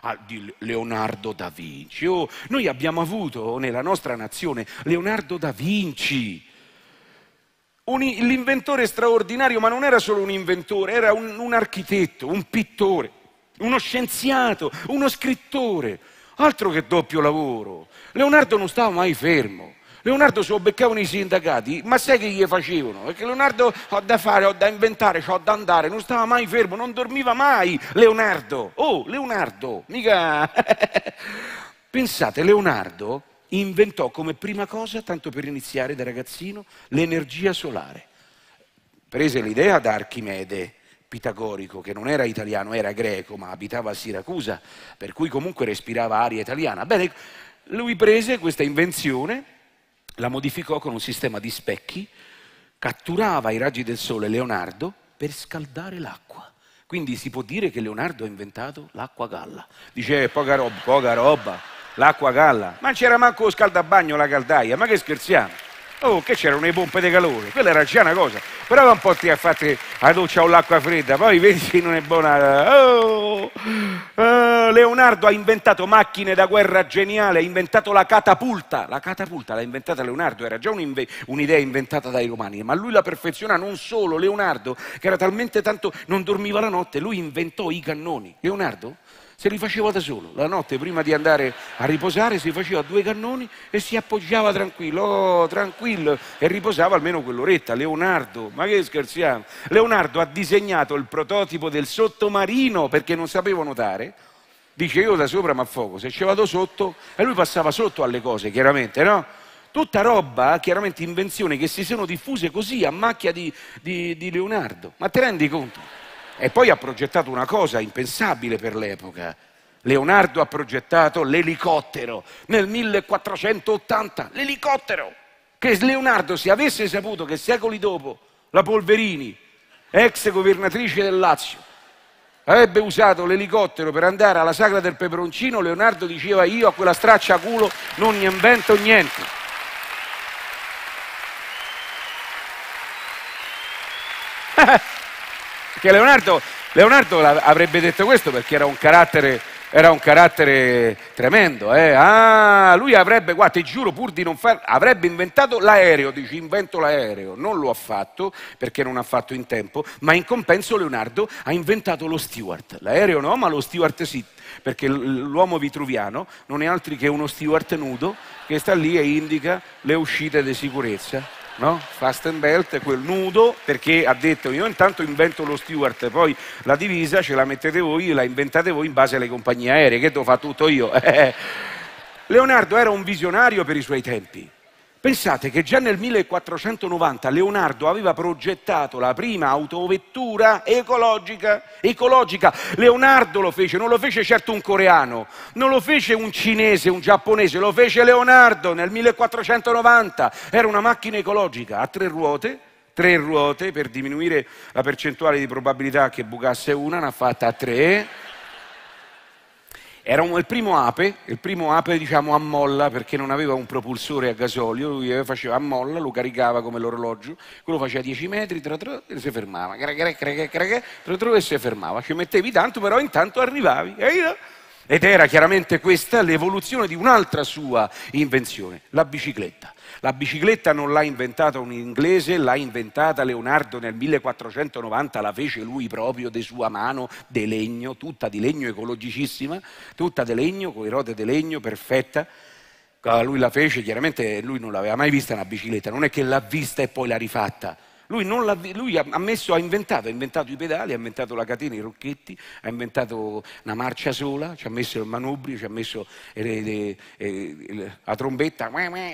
Ah, di Leonardo da Vinci. Oh, noi abbiamo avuto nella nostra nazione Leonardo da Vinci, un, l'inventore straordinario, ma non era solo un inventore, era un, un architetto, un pittore, uno scienziato, uno scrittore. Altro che doppio lavoro. Leonardo non stava mai fermo. Leonardo se lo beccavano i sindacati, ma sai che gli facevano? Perché Leonardo ho da fare, ho da inventare, ho da andare, non stava mai fermo, non dormiva mai Leonardo. Oh, Leonardo, mica... Pensate, Leonardo inventò come prima cosa, tanto per iniziare da ragazzino, l'energia solare. Prese l'idea da Archimede, pitagorico, che non era italiano, era greco, ma abitava a Siracusa, per cui comunque respirava aria italiana. Bene, lui prese questa invenzione la modificò con un sistema di specchi, catturava i raggi del sole Leonardo per scaldare l'acqua. Quindi si può dire che Leonardo ha inventato l'acqua galla. Dice eh, poca roba, poca roba, l'acqua galla. Ma c'era manco lo scaldabagno, la caldaia, ma che scherziamo? Oh, che c'erano le pompe di calore, quella era già una cosa. Però non porti a fare la doccia o l'acqua fredda, poi vedi se non è buona. Oh, uh, Leonardo ha inventato macchine da guerra geniale, ha inventato la catapulta. La catapulta l'ha inventata Leonardo, era già un'idea inventata dai romani, ma lui la perfeziona non solo. Leonardo, che era talmente tanto, non dormiva la notte, lui inventò i cannoni. Leonardo se li faceva da solo. La notte prima di andare a riposare si faceva due cannoni e si appoggiava tranquillo, oh, tranquillo, e riposava almeno quell'oretta. Leonardo, ma che scherziamo? Leonardo ha disegnato il prototipo del sottomarino perché non sapevo nuotare. Dice io da sopra ma a fuoco, se ci vado sotto, e lui passava sotto alle cose, chiaramente, no? Tutta roba, chiaramente invenzioni che si sono diffuse così a macchia di, di, di Leonardo. Ma ti rendi conto? E poi ha progettato una cosa impensabile per l'epoca. Leonardo ha progettato l'elicottero nel 1480, l'elicottero che Leonardo se avesse saputo che secoli dopo la Polverini, ex governatrice del Lazio, avrebbe usato l'elicottero per andare alla sagra del peperoncino, Leonardo diceva io a quella straccia a culo non ne invento niente. Perché Leonardo, Leonardo avrebbe detto questo perché era un carattere era un carattere tremendo. Eh? Ah, lui avrebbe, guarda, ti giuro pur di non fare, avrebbe inventato l'aereo, dici invento l'aereo, non lo ha fatto perché non ha fatto in tempo, ma in compenso Leonardo ha inventato lo steward, l'aereo no, ma lo steward sì, perché l'uomo vitruviano non è altri che uno steward nudo che sta lì e indica le uscite di sicurezza no? Fastenbelt, quel nudo, perché ha detto io intanto invento lo steward, poi la divisa ce la mettete voi, la inventate voi in base alle compagnie aeree, che devo fare tutto io. Leonardo era un visionario per i suoi tempi. Pensate che già nel 1490 Leonardo aveva progettato la prima autovettura ecologica. ecologica. Leonardo lo fece, non lo fece certo un coreano, non lo fece un cinese, un giapponese, lo fece Leonardo nel 1490. Era una macchina ecologica a tre ruote, tre ruote per diminuire la percentuale di probabilità che bucasse una, ne ha fatta tre era un, il primo ape, il primo ape diciamo a molla perché non aveva un propulsore a gasolio, lui faceva a molla, lo caricava come l'orologio, quello faceva 10 metri tra, tra, e si fermava, tra, tra, e si fermava, ci mettevi tanto però intanto arrivavi. E io, ed era chiaramente questa l'evoluzione di un'altra sua invenzione, la bicicletta. La bicicletta non l'ha inventata un inglese, l'ha inventata Leonardo nel 1490, la fece lui proprio di sua mano, di legno, tutta di legno ecologicissima, tutta di legno, con le rode di legno, perfetta. Ah, lui la fece, chiaramente lui non l'aveva mai vista una bicicletta, non è che l'ha vista e poi l'ha rifatta lui, lui, ha, messo, ha inventato, ha inventato i pedali, ha inventato la catena, i rocchetti, ha inventato una marcia sola, ci ha messo il manubrio, ci ha messo eh, le, le, eh, le, la trombetta,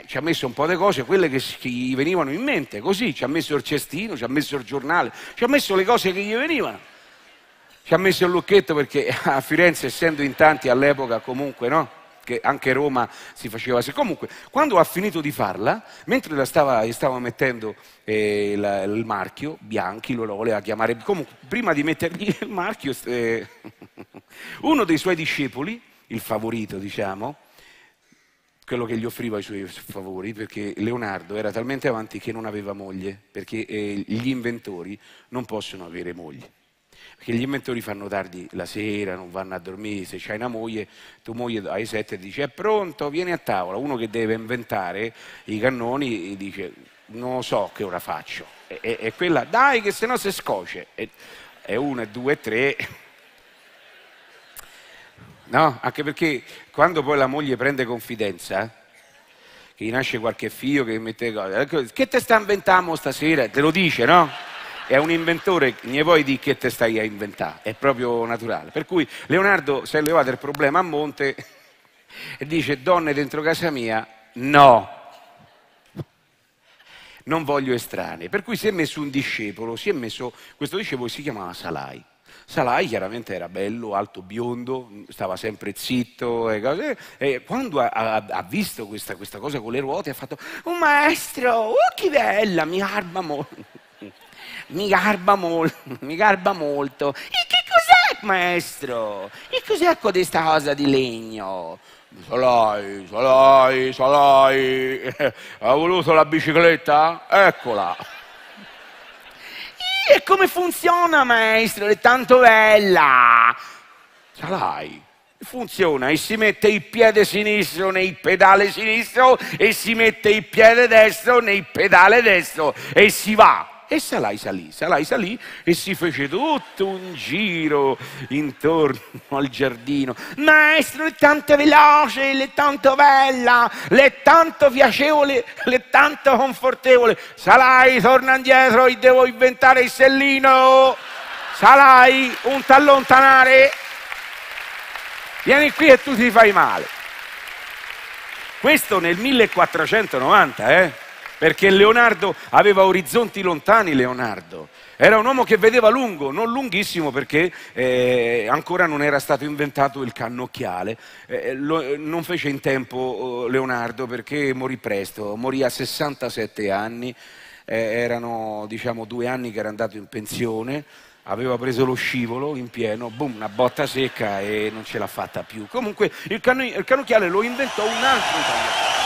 ci ha messo un po' di cose, quelle che, che, gli venivano in mente, così, ci ha messo il cestino, ci ha messo il giornale, ci ha messo le cose che gli venivano. Ci ha messo il lucchetto perché a Firenze, essendo in tanti all'epoca comunque, no? perché anche Roma si faceva... Comunque, quando ha finito di farla, mentre la stava, gli stava mettendo eh, la, il marchio, Bianchi lo voleva chiamare, comunque prima di mettergli il marchio, eh, uno dei suoi discepoli, il favorito diciamo, quello che gli offriva i suoi favori, perché Leonardo era talmente avanti che non aveva moglie, perché eh, gli inventori non possono avere moglie. Perché gli inventori fanno tardi la sera, non vanno a dormire, se c'hai una moglie, tua moglie alle 7 dice è pronto, vieni a tavola. Uno che deve inventare i cannoni dice non so che ora faccio. E, e, e quella dai che sennò si scoce. E, e uno, è due, è tre. No, anche perché quando poi la moglie prende confidenza, che gli nasce qualche figlio che mette cose, che te sta inventando stasera? Te lo dice, no? è un inventore, ne vuoi di che te stai a inventare, è proprio naturale. Per cui Leonardo si è levato il problema a monte e dice donne dentro casa mia, no, non voglio estranei. Per cui si è messo un discepolo, si è messo, questo discepolo si chiamava Salai. Salai chiaramente era bello, alto, biondo, stava sempre zitto e, cose, e quando ha, ha, ha visto questa, questa, cosa con le ruote ha fatto un maestro, oh che bella, mi arma molto mi garba molto, mi garba molto. E che cos'è, maestro? E cos'è questa cosa di legno? Solai, Solai, Solai, ha voluto la bicicletta? Eccola. E come funziona, maestro? È tanto bella. Solai funziona e si mette il piede sinistro nel pedale sinistro e si mette il piede destro nel pedale destro e si va e Salai salì, Salai salì e si fece tutto un giro intorno al giardino. Maestro, è tanto veloce, è tanto bella, è tanto piacevole, è tanto confortevole. Salai, torna indietro, io devo inventare il sellino. Salai, un t'allontanare. Vieni qui e tu ti fai male. Questo nel 1490, eh? perché Leonardo aveva orizzonti lontani, Leonardo. Era un uomo che vedeva lungo, non lunghissimo perché eh, ancora non era stato inventato il cannocchiale. Eh, eh lo, non fece in tempo oh, Leonardo perché morì presto, morì a 67 anni, eh, erano diciamo due anni che era andato in pensione, aveva preso lo scivolo in pieno, boom, una botta secca e non ce l'ha fatta più. Comunque il, canno- il cannocchiale lo inventò un altro italiano.